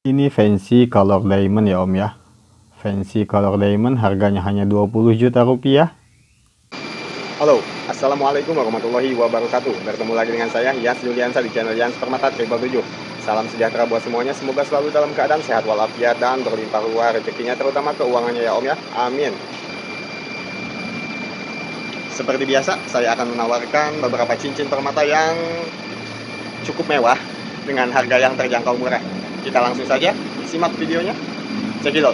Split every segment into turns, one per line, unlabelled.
Ini fancy color diamond ya om ya. Fancy color diamond harganya hanya 20 juta rupiah. Halo, Assalamualaikum warahmatullahi wabarakatuh. Bertemu lagi dengan saya Yas Juliansa di channel Yans Permata 7. Salam sejahtera buat semuanya. Semoga selalu dalam keadaan sehat walafiat dan berlimpah ruah rezekinya terutama keuangannya ya om ya. Amin. Seperti biasa, saya akan menawarkan beberapa cincin permata yang cukup mewah dengan harga yang terjangkau murah kita langsung saja simak videonya. Check it out.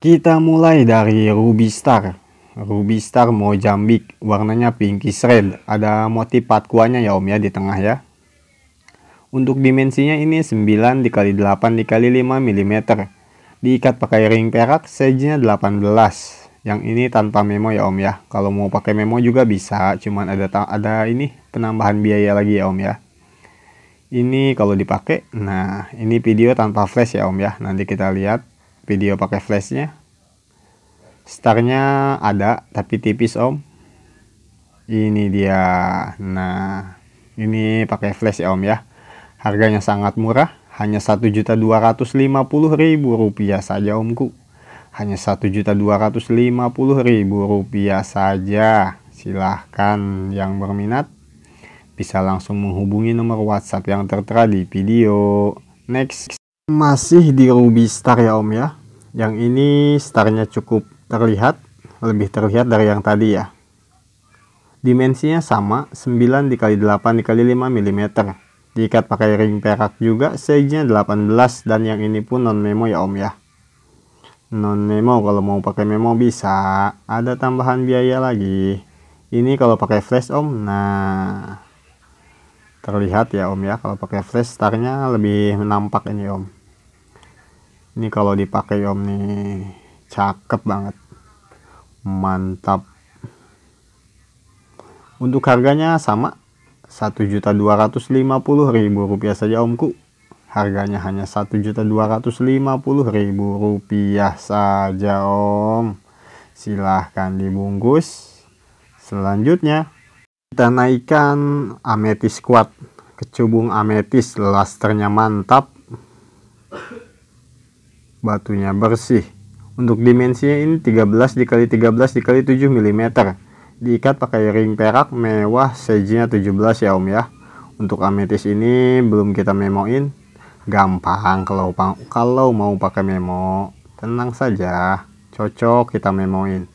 Kita mulai dari Ruby Star. Ruby Star Mojambik, warnanya pinkish red. Ada motif patkuanya ya om ya di tengah ya. Untuk dimensinya ini 9 dikali 8 dikali 5 mm. Diikat pakai ring perak, size-nya 18. Yang ini tanpa memo ya Om ya. Kalau mau pakai memo juga bisa, cuman ada ada ini penambahan biaya lagi ya Om ya. Ini kalau dipakai, nah ini video tanpa flash ya Om ya. Nanti kita lihat video pakai flashnya. Starnya ada tapi tipis Om. Ini dia. Nah, ini pakai flash ya Om ya. Harganya sangat murah, hanya ribu rupiah saja Omku hanya juta ribu rupiah saja. Silahkan yang berminat bisa langsung menghubungi nomor WhatsApp yang tertera di video. Next. Masih di Ruby Star ya Om ya. Yang ini starnya cukup terlihat, lebih terlihat dari yang tadi ya. Dimensinya sama, 9 dikali 8 dikali 5 mm. Diikat pakai ring perak juga, size-nya 18 dan yang ini pun non memo ya Om ya. Non memo kalau mau pakai memo bisa. Ada tambahan biaya lagi. Ini kalau pakai flash om. Nah. Terlihat ya om ya. Kalau pakai flash starnya lebih nampak ini om. Ini kalau dipakai om nih. Cakep banget. Mantap. Untuk harganya sama. satu juta dua ratus lima puluh ribu rupiah saja omku harganya hanya rp rupiah saja om silahkan dibungkus selanjutnya kita naikkan ametis kuat kecubung ametis lasternya mantap batunya bersih untuk dimensinya ini 13 dikali 13 dikali 7 mm diikat pakai ring perak mewah sejinya 17 ya om ya untuk ametis ini belum kita memoin Gampang kalau kalau mau pakai memo, tenang saja, cocok kita memoin.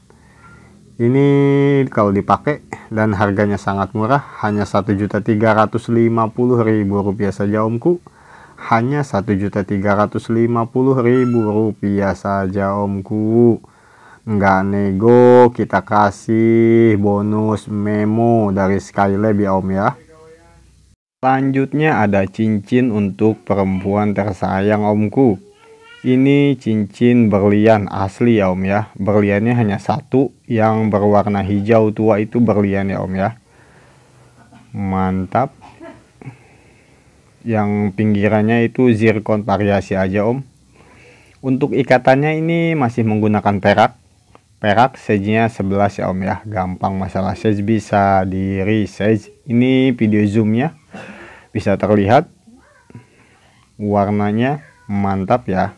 Ini kalau dipakai dan harganya sangat murah, hanya satu juta tiga ratus lima puluh ribu rupiah saja omku. Hanya satu juta tiga ratus lima puluh ribu rupiah saja omku. Nggak nego, kita kasih bonus memo dari Skylab ya om ya. Selanjutnya ada cincin untuk perempuan tersayang omku. Ini cincin berlian asli ya om ya. Berliannya hanya satu yang berwarna hijau tua itu berlian ya om ya. Mantap. Yang pinggirannya itu zirkon variasi aja om. Untuk ikatannya ini masih menggunakan perak. Perak sejinya 11 ya om ya. Gampang masalah sej bisa di resize. Ini video zoomnya bisa terlihat warnanya mantap ya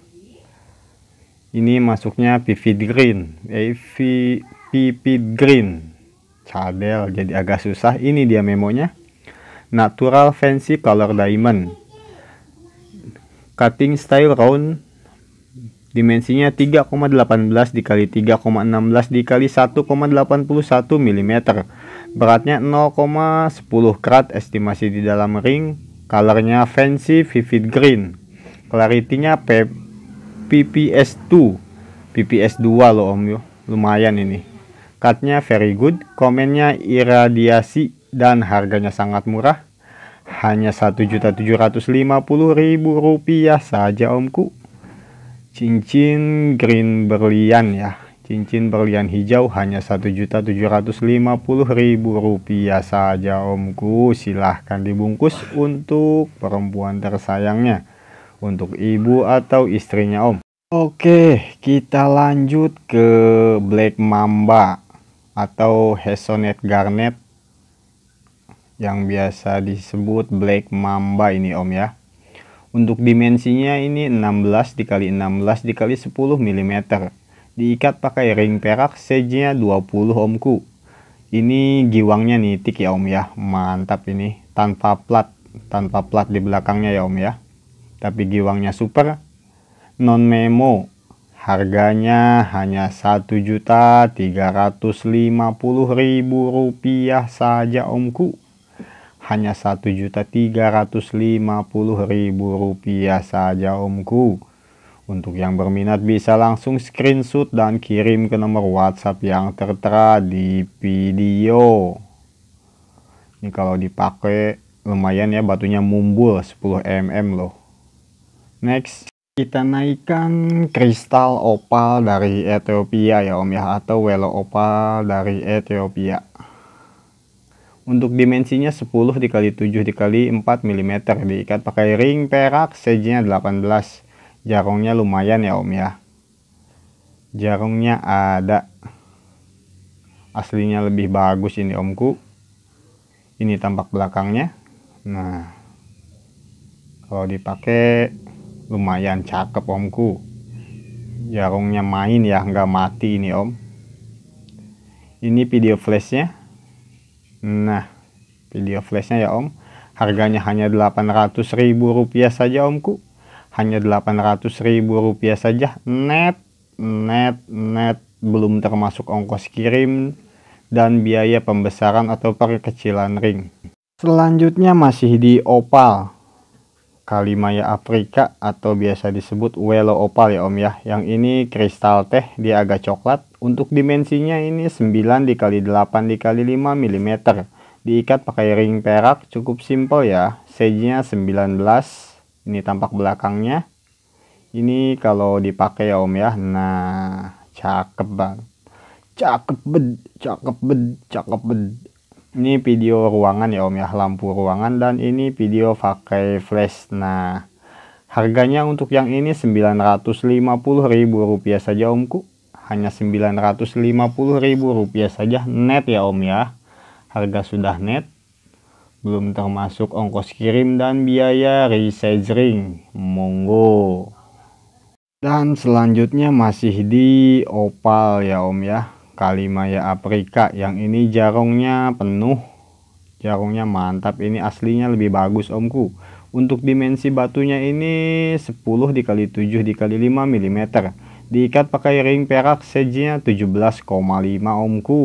ini masuknya vivid green eh vivid green cadel jadi agak susah ini dia memonya natural fancy color diamond cutting style round dimensinya 3,18 dikali 3,16 dikali 1,81 mm Beratnya 0,10 krat estimasi di dalam ring. Colornya fancy vivid green. Clarity-nya PPS2. PPS2 loh om yo. Lumayan ini. Cutnya very good. Komennya iradiasi dan harganya sangat murah. Hanya rp rupiah saja omku. Cincin green berlian ya Cincin berlian hijau hanya rp rupiah saja omku. Silahkan dibungkus untuk perempuan tersayangnya. Untuk ibu atau istrinya om. Oke, kita lanjut ke Black Mamba atau Hesonet Garnet yang biasa disebut Black Mamba ini om ya. Untuk dimensinya ini 16 dikali 16 dikali 10 mm Diikat pakai ring perak sejinya 20 omku. Ini giwangnya nitik ya om ya. Mantap ini. Tanpa plat. Tanpa plat di belakangnya ya om ya. Tapi giwangnya super. Non memo. Harganya hanya satu juta tiga ratus lima puluh ribu rupiah saja omku. Hanya satu juta tiga ratus lima puluh ribu rupiah saja omku. Untuk yang berminat bisa langsung screenshot dan kirim ke nomor WhatsApp yang tertera di video. Ini kalau dipakai lumayan ya batunya mumbul 10 mm loh. Next, kita naikkan kristal opal dari Ethiopia ya Om ya atau welo opal dari Ethiopia. Untuk dimensinya 10 dikali 7 dikali 4 mm diikat pakai ring perak sejenya 18 Jarungnya lumayan ya om ya. Jarungnya ada. Aslinya lebih bagus ini omku. Ini tampak belakangnya. Nah, kalau dipakai lumayan cakep omku. Jarungnya main ya, nggak mati ini om. Ini video flashnya. Nah, video flashnya ya om harganya hanya 800 ribu rupiah saja omku hanya 800 ribu rupiah saja net net net belum termasuk ongkos kirim dan biaya pembesaran atau perkecilan ring. Selanjutnya masih di opal. Kalimaya Afrika atau biasa disebut Welo opal ya om ya. Yang ini kristal teh dia agak coklat. Untuk dimensinya ini 9 dikali 8 dikali 5 mm. Diikat pakai ring perak cukup simple ya. Sejinya 19 ini tampak belakangnya ini kalau dipakai ya om ya nah cakep banget cakep bed cakep bed cakep bed ini video ruangan ya om ya lampu ruangan dan ini video pakai flash nah harganya untuk yang ini ribu rupiah saja omku hanya ribu rupiah saja net ya om ya harga sudah net belum termasuk ongkos kirim dan biaya resizing. Monggo. Dan selanjutnya masih di Opal ya Om ya. Kalimaya Afrika yang ini jarongnya penuh. Jarongnya mantap ini aslinya lebih bagus Omku. Untuk dimensi batunya ini 10 dikali 7 dikali 5 mm. Diikat pakai ring perak sejinya 17,5 Omku.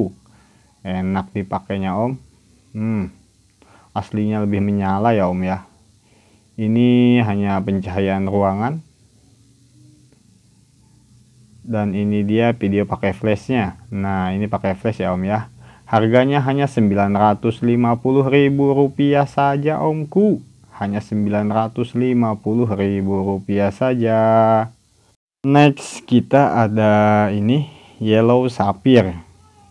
Enak dipakainya Om. Hmm aslinya lebih menyala ya om ya ini hanya pencahayaan ruangan dan ini dia video pakai flashnya nah ini pakai flash ya om ya harganya hanya 950 ribu rupiah saja omku hanya 950 ribu rupiah saja next kita ada ini yellow sapphire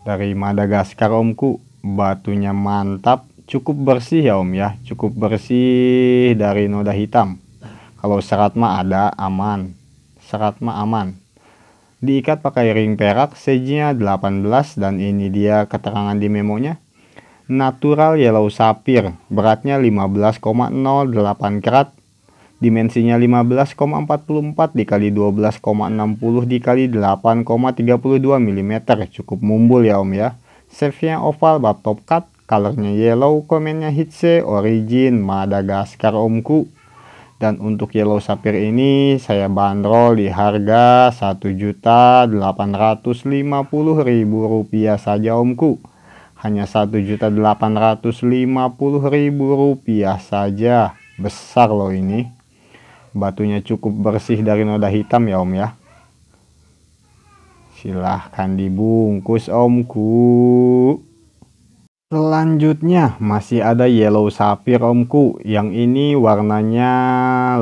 dari Madagaskar omku batunya mantap cukup bersih ya Om ya, cukup bersih dari noda hitam. Kalau serat mah ada aman. Serat mah aman. Diikat pakai ring perak, sejinya 18 dan ini dia keterangan di memonya. Natural yellow sapphire, beratnya 15,08 karat, dimensinya 15,44 dikali 12,60 dikali 8,32 mm. Cukup mumbul ya Om ya Sevier oval bab top cut, colornya yellow, komennya Hitse Origin Madagaskar omku. Dan untuk yellow sapphire ini saya bandrol di harga Rp1.850.000 saja omku. Hanya Rp1.850.000 saja. Besar loh ini. Batunya cukup bersih dari noda hitam ya om ya. Silahkan dibungkus omku. Selanjutnya masih ada yellow sapphire omku. Yang ini warnanya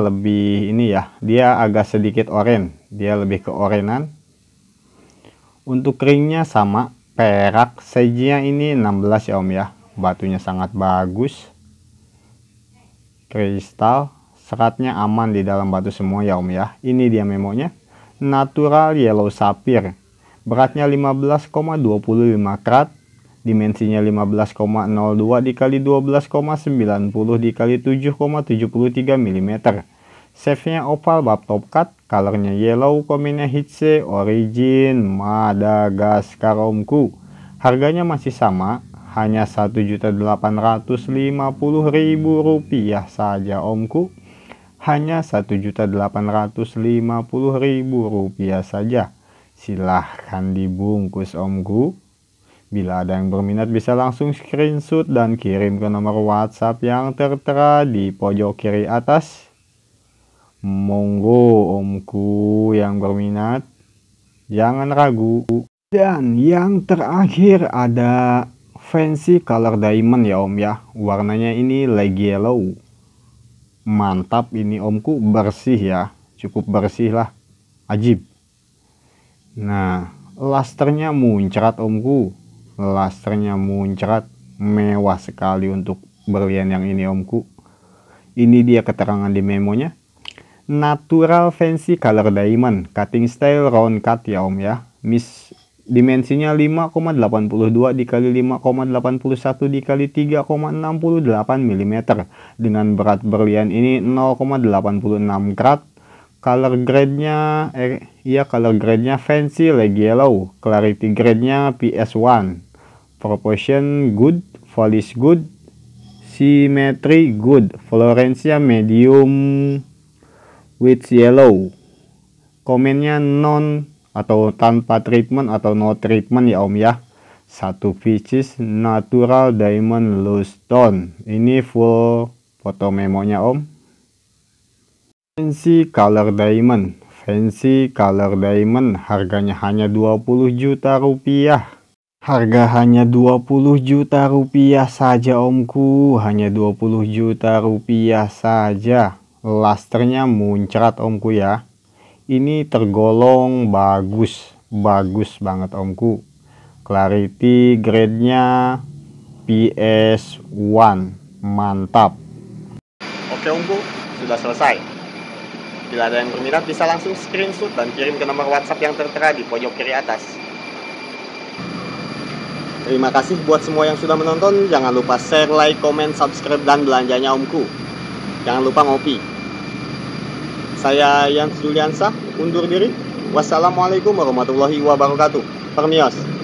lebih ini ya. Dia agak sedikit oranye. Dia lebih ke orenan. Untuk ringnya sama perak. sejinya ini 16 ya om ya. Batunya sangat bagus. Kristal. Seratnya aman di dalam batu semua ya om ya. Ini dia memonya. Natural yellow sapphire Beratnya 15,25 krat, dimensinya 15,02 dikali 12,90 dikali 7,73 mm. safe nya oval bab top cut, colornya yellow, komennya Hitse, origin, Madagaskar omku. Harganya masih sama, hanya Rp1.850.000 saja omku. Hanya Rp1.850.000 saja. Silahkan dibungkus omku. Bila ada yang berminat bisa langsung screenshot dan kirim ke nomor WhatsApp yang tertera di pojok kiri atas. Monggo omku yang berminat, jangan ragu. Dan yang terakhir ada fancy color diamond ya om ya. Warnanya ini lagi yellow. Mantap ini omku bersih ya, cukup bersih lah. Ajib. Nah, lasternya muncrat omku. Lasternya muncrat. Mewah sekali untuk berlian yang ini omku. Ini dia keterangan di memonya. Natural Fancy Color Diamond. Cutting style round cut ya om ya. Miss dimensinya 5,82 dikali 5,81 dikali 3,68 mm dengan berat berlian ini 0,86 karat color grade-nya eh iya color grade-nya fancy like yellow, clarity grade-nya PS1, proportion good, polish good, symmetry good, Florencia medium with yellow. Komennya non atau tanpa treatment atau no treatment ya Om ya. Satu pieces natural diamond loose stone. Ini full foto memonya Om. Fancy Color Diamond Fancy Color Diamond harganya hanya 20 juta rupiah Harga hanya 20 juta rupiah saja omku Hanya 20 juta rupiah saja Lasternya muncrat omku ya Ini tergolong bagus Bagus banget omku Clarity grade-nya PS1 Mantap Oke omku sudah selesai Bila ada yang berminat bisa langsung screenshot dan kirim ke nomor WhatsApp yang tertera di pojok kiri atas. Terima kasih buat semua yang sudah menonton. Jangan lupa share, like, komen, subscribe, dan belanjanya omku. Jangan lupa ngopi. Saya Yans Juliansah, undur diri. Wassalamualaikum warahmatullahi wabarakatuh. Permios.